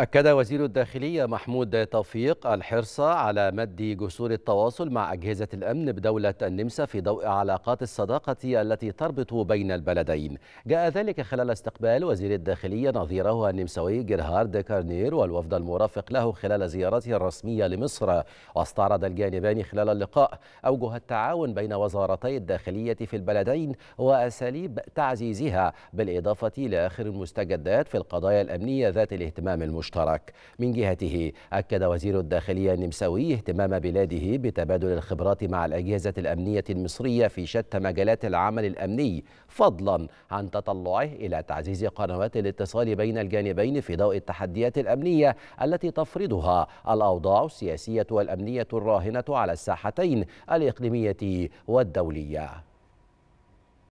أكد وزير الداخلية محمود توفيق الحرص على مد جسور التواصل مع أجهزة الأمن بدولة النمسا في ضوء علاقات الصداقة التي تربط بين البلدين جاء ذلك خلال استقبال وزير الداخلية نظيره النمساوي جيرهارد كارنير والوفد المرافق له خلال زيارته الرسمية لمصر واستعرض الجانبان خلال اللقاء أوجه التعاون بين وزارتي الداخلية في البلدين وأساليب تعزيزها بالإضافة لآخر المستجدات في القضايا الأمنية ذات الاهتمام المشترك المشترك من جهته أكد وزير الداخلية النمساوي اهتمام بلاده بتبادل الخبرات مع الأجهزة الأمنية المصرية في شتى مجالات العمل الأمني فضلا عن تطلعه إلى تعزيز قنوات الاتصال بين الجانبين في ضوء التحديات الأمنية التي تفرضها الأوضاع السياسية والأمنية الراهنة على الساحتين الإقليمية والدولية